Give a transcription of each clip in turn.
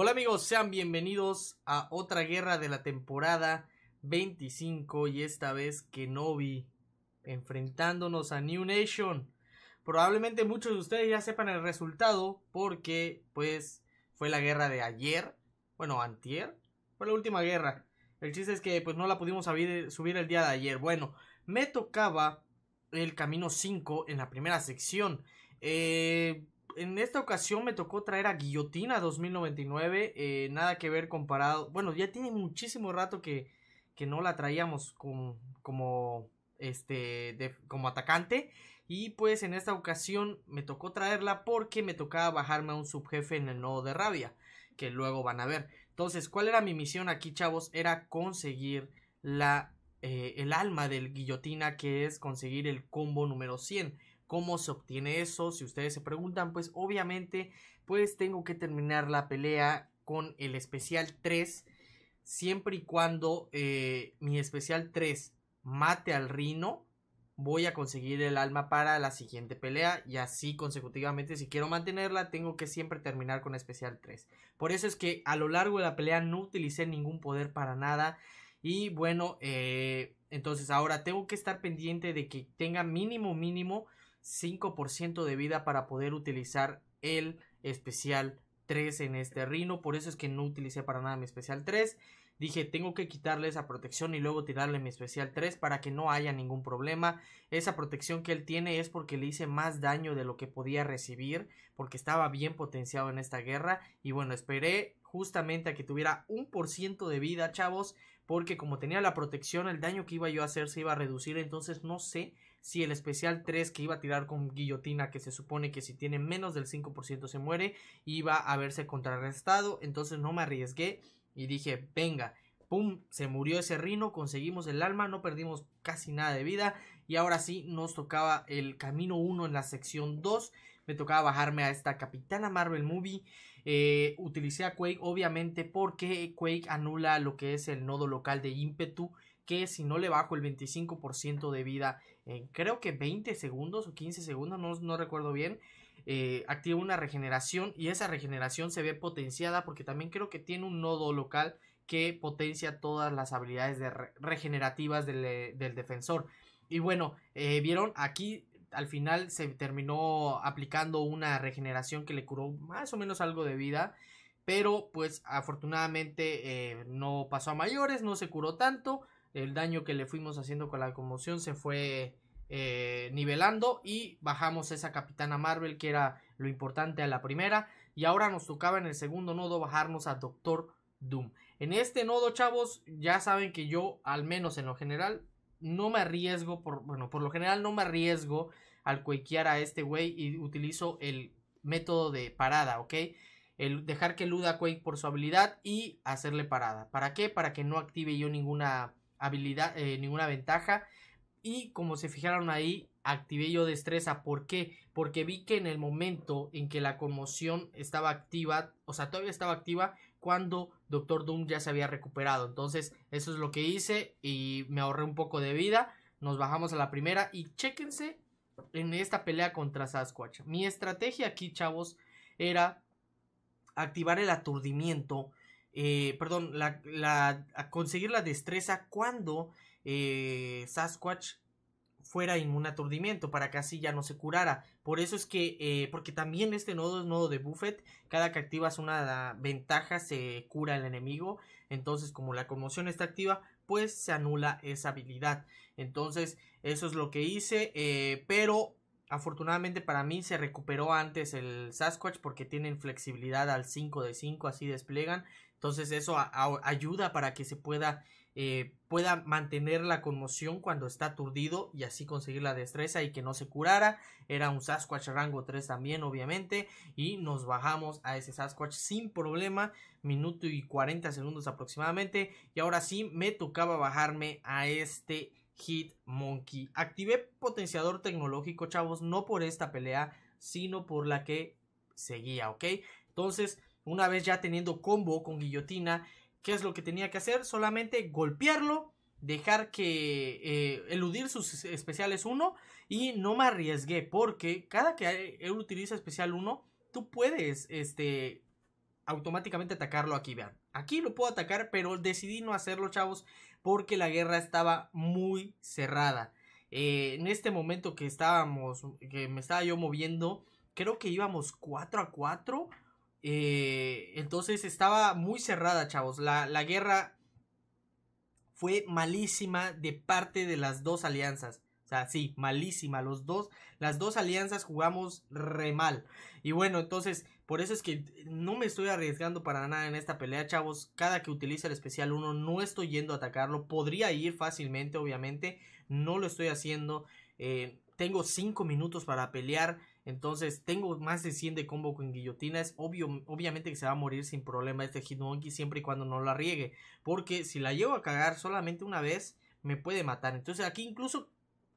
Hola amigos, sean bienvenidos a otra guerra de la temporada 25 y esta vez Kenobi enfrentándonos a New Nation. Probablemente muchos de ustedes ya sepan el resultado porque pues fue la guerra de ayer, bueno, antier, fue la última guerra. El chiste es que pues no la pudimos subir el día de ayer. Bueno, me tocaba el camino 5 en la primera sección. Eh, en esta ocasión me tocó traer a Guillotina 2099. Eh, nada que ver comparado. Bueno, ya tiene muchísimo rato que, que no la traíamos como, como, este, como atacante. Y pues en esta ocasión me tocó traerla porque me tocaba bajarme a un subjefe en el nodo de rabia. Que luego van a ver. Entonces, ¿cuál era mi misión aquí, chavos? Era conseguir la, eh, el alma del guillotina, que es conseguir el combo número 100. ¿Cómo se obtiene eso? Si ustedes se preguntan, pues obviamente pues tengo que terminar la pelea con el especial 3 siempre y cuando eh, mi especial 3 mate al rino, voy a conseguir el alma para la siguiente pelea y así consecutivamente si quiero mantenerla tengo que siempre terminar con especial 3. Por eso es que a lo largo de la pelea no utilicé ningún poder para nada y bueno, eh, entonces ahora tengo que estar pendiente de que tenga mínimo mínimo 5% de vida para poder utilizar el especial 3 en este rino. Por eso es que no utilicé para nada mi especial 3. Dije, tengo que quitarle esa protección y luego tirarle mi especial 3 para que no haya ningún problema. Esa protección que él tiene es porque le hice más daño de lo que podía recibir, porque estaba bien potenciado en esta guerra. Y bueno, esperé justamente a que tuviera un por de vida, chavos, porque como tenía la protección, el daño que iba yo a hacer se iba a reducir. Entonces no sé si el especial 3 que iba a tirar con guillotina, que se supone que si tiene menos del 5% se muere, iba a verse contrarrestado, entonces no me arriesgué y dije, venga, ¡pum! Se murió ese rino, conseguimos el alma, no perdimos casi nada de vida y ahora sí nos tocaba el camino 1 en la sección 2. Me tocaba bajarme a esta Capitana Marvel Movie. Eh, utilicé a Quake obviamente porque Quake anula lo que es el nodo local de ímpetu que si no le bajo el 25% de vida eh, creo que 20 segundos o 15 segundos, no, recuerdo bien, eh, activa una regeneración y esa regeneración se ve potenciada porque también creo que tiene un nodo local que potencia todas las habilidades regenerativas eh, del, defensor. Y bueno, vieron aquí al final se terminó aplicando una regeneración que le curó más o menos algo de vida. Pero pues afortunadamente no pasó a mayores, no se curó tanto el daño que le fuimos haciendo con la conmoción se fue eh, nivelando y bajamos esa Capitana Marvel que era lo importante a la primera y ahora nos tocaba en el segundo nodo bajarnos a Doctor Doom. En este nodo, chavos, ya saben que yo, al menos en lo general, no me arriesgo, por, bueno, por lo general no me arriesgo al quakear a este güey y utilizo el método de parada, ¿ok? El dejar que luda Quake por su habilidad y hacerle parada. ¿Para qué? Para que no active yo ninguna habilidad, eh, ninguna ventaja. Y como se fijaron ahí, activé yo destreza. ¿Por qué? Porque vi que en el momento en que la conmoción estaba activa, o sea, todavía estaba activa, cuando Doctor Doom ya se había recuperado. Entonces, eso es lo que hice y me ahorré un poco de vida. Nos bajamos a la primera y chéquense en esta pelea contra Sasquatch. Mi estrategia aquí, chavos, era activar el aturdimiento eh, perdón, conseguir la destreza cuando eh, Sasquatch fuera inmune a aturdimiento para que así ya no se curara. Por eso es que, eh, porque también este nodo es nodo de Buffet cada que activas una ventaja se cura el enemigo, entonces como la conmoción está activa, pues se anula esa habilidad. Entonces eso es lo que hice, pero afortunadamente para mí se recuperó antes el Sasquatch porque tienen flexibilidad al 5 de 5, así desplegan entonces eso ayuda para que se pueda, eh, pueda mantener la conmoción cuando está aturdido y así conseguir la destreza y que no se curara. Era un Sasquatch rango 3 también, obviamente. Y nos bajamos a ese Sasquatch sin problema, minuto y 40 segundos aproximadamente. Y ahora sí me tocaba bajarme a este Hit Monkey. Activé potenciador tecnológico, chavos, no por esta pelea, sino por la que seguía, ¿ok? Entonces una vez ya teniendo combo con guillotina, ¿qué es lo que tenía que hacer? Solamente golpearlo, dejar que eh, eludir sus especiales 1 y no me arriesgué porque cada que él utiliza especial 1, tú puedes este, automáticamente atacarlo aquí, vean. Aquí lo puedo atacar, pero decidí no hacerlo, chavos, porque la guerra estaba muy cerrada. Eh, en este momento que estábamos, que me estaba yo moviendo, creo que íbamos 4 a 4 eh, entonces estaba muy cerrada, chavos. La, la guerra fue malísima de parte de las dos alianzas. O sea, sí, malísima. Los dos, las dos alianzas jugamos re mal. Y bueno, entonces, por eso es que no me estoy arriesgando para nada en esta pelea, chavos. Cada que utilice el especial 1 no estoy yendo a atacarlo. Podría ir fácilmente, obviamente. No lo estoy haciendo. Eh, tengo 5 minutos para pelear. Entonces tengo más de 100 de combo con guillotina. Es obvio, obviamente que se va a morir sin problema este Hitmonkey siempre y cuando no la riegue. Porque si la llevo a cagar solamente una vez, me puede matar. Entonces aquí incluso...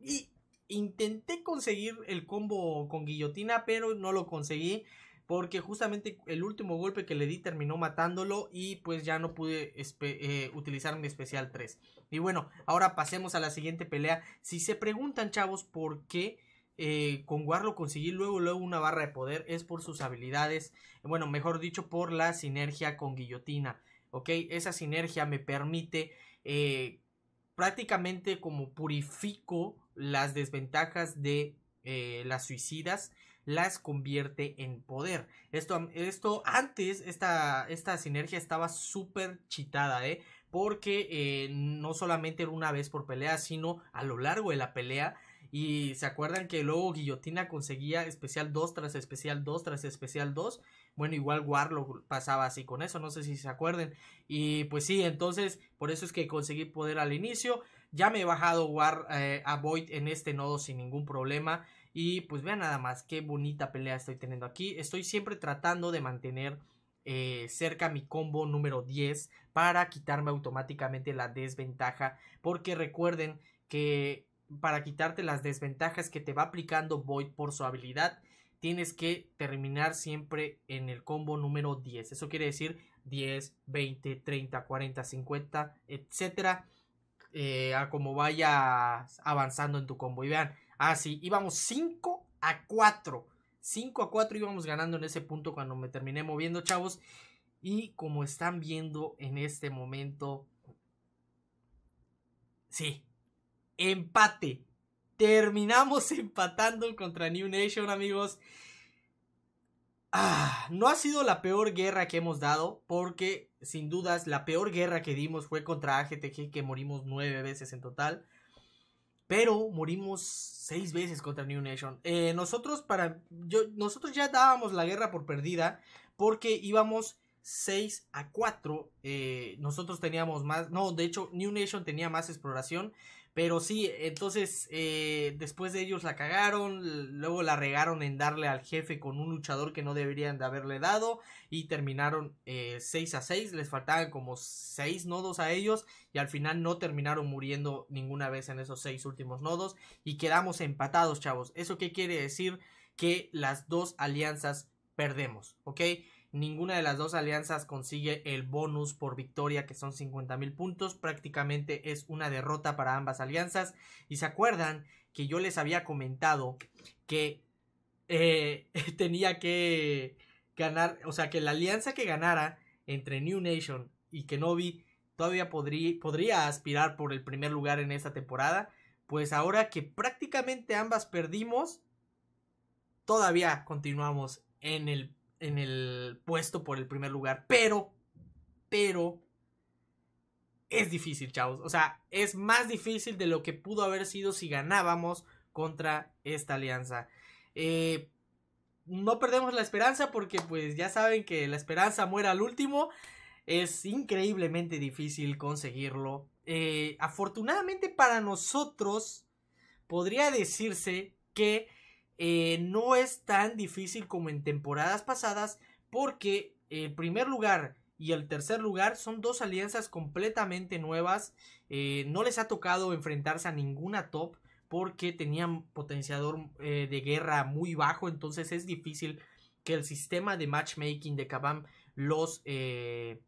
Y intenté conseguir el combo con guillotina, pero no lo conseguí. Porque justamente el último golpe que le di terminó matándolo y pues ya no pude eh, utilizar mi especial 3. Y bueno, ahora pasemos a la siguiente pelea. Si se preguntan chavos por qué eh, con con lo conseguí luego, luego una barra de poder es por sus habilidades, bueno, mejor dicho, por la sinergia con Guillotina, ¿ok? Esa sinergia me permite eh, prácticamente como purifico las desventajas de eh, las suicidas, las convierte en poder. Esto, esto antes, esta, esta sinergia estaba súper chitada, ¿eh? Porque no solamente era una vez por pelea, sino a lo largo de la pelea y se acuerdan que luego Guillotina conseguía especial 2 tras especial 2 tras especial 2. Bueno, igual War lo pasaba así con eso, no sé si se acuerden. Y pues sí, entonces por eso es que conseguí poder al inicio. Ya me he bajado War, eh, a Void en este nodo sin ningún problema. Y pues vean nada más qué bonita pelea estoy teniendo aquí. Estoy siempre tratando de mantener eh, cerca mi combo número 10 para quitarme automáticamente la desventaja. Porque recuerden que para quitarte las desventajas que te va aplicando Void por su habilidad, tienes que terminar siempre en el combo número 10. Eso quiere decir 10, 20, 30, 40, 50, etc a como vaya avanzando en tu combo. Y vean, así íbamos 5 a 4. 5 a 4 íbamos ganando en ese punto cuando me terminé moviendo, chavos. Y como están viendo en este momento, sí, empate. Terminamos empatando contra New Nation, amigos. Ah, no ha sido la peor guerra que hemos dado, porque sin dudas la peor guerra que dimos fue contra AGTG, que morimos nueve veces en total. Pero morimos seis veces contra New Nation. Eh, nosotros, para, nosotros ya dábamos la guerra por perdida, porque íbamos 6 a 4. Eh, nosotros teníamos más, no, de hecho New Nation tenía más exploración, pero sí, entonces eh, después de ellos la cagaron, luego la regaron en darle al jefe con un luchador que no deberían de haberle dado y terminaron eh, seis 6 a 6, les faltaban como 6 nodos a ellos y al final no terminaron muriendo ninguna vez en esos 6 últimos nodos y quedamos empatados, chavos. ¿Eso qué quiere decir? Que las dos alianzas perdemos, ¿ok? Ninguna de las dos alianzas consigue el bonus por victoria, que son 50 mil puntos. Prácticamente es una derrota para ambas alianzas. Y se acuerdan que yo les había comentado que eh, tenía que ganar, o sea, que la alianza que ganara entre New Nation y Kenobi todavía podría, podría aspirar por el primer lugar en esta temporada. Pues ahora que prácticamente ambas perdimos, todavía continuamos en el en el puesto por el primer lugar. Pero, pero, es difícil, chavos. O sea, es más difícil de lo que pudo haber sido si ganábamos contra esta alianza. Eh, no perdemos la esperanza porque pues ya saben que la esperanza muera al último. Es increíblemente difícil conseguirlo. Eh, afortunadamente para nosotros, podría decirse que eh, no es tan difícil como en temporadas pasadas porque el primer lugar y el tercer lugar son dos alianzas completamente nuevas. Eh, no les ha tocado enfrentarse a ninguna top porque tenían potenciador eh, de guerra muy bajo. Entonces es difícil que el sistema de matchmaking de Kabam los, eh,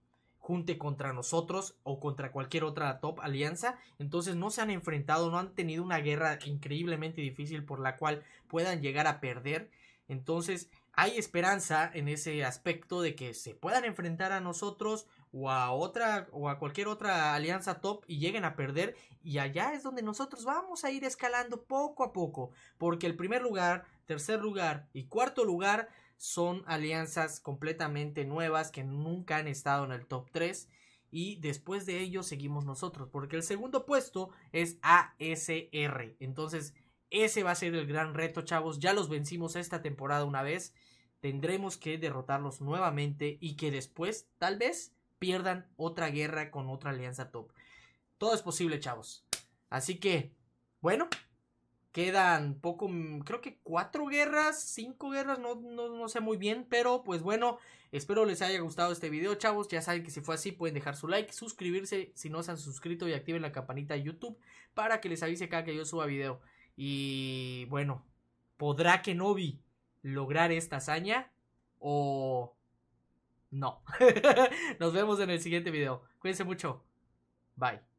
junte contra nosotros o contra cualquier otra top alianza. Entonces no se han enfrentado, no han tenido una guerra increíblemente difícil por la cual puedan llegar a perder. Entonces hay esperanza en ese aspecto de que se puedan enfrentar a nosotros o a otra o a cualquier otra alianza top y lleguen a perder y allá es donde nosotros vamos a ir escalando poco a poco porque el primer lugar, tercer lugar y cuarto lugar son alianzas completamente nuevas que nunca han estado en el top 3 y después de ello seguimos nosotros, porque el segundo puesto es ASR. Entonces, ese va a ser el gran reto, chavos. Ya los vencimos esta temporada una vez. Tendremos que derrotarlos nuevamente y que después, tal vez, pierdan otra guerra con otra alianza top. Todo es posible, chavos. Así que, bueno, Quedan poco, mm, creo que cuatro guerras, cinco guerras, no, no, sé muy bien, pero pues bueno, espero les haya gustado este video, chavos. Ya saben que si fue así pueden dejar su like, suscribirse si no se han suscrito y activen la campanita de YouTube para que les avise cada que yo suba video. Y bueno, ¿podrá Kenobi lograr esta hazaña o no? Nos vemos en el siguiente video. Cuídense mucho. Bye.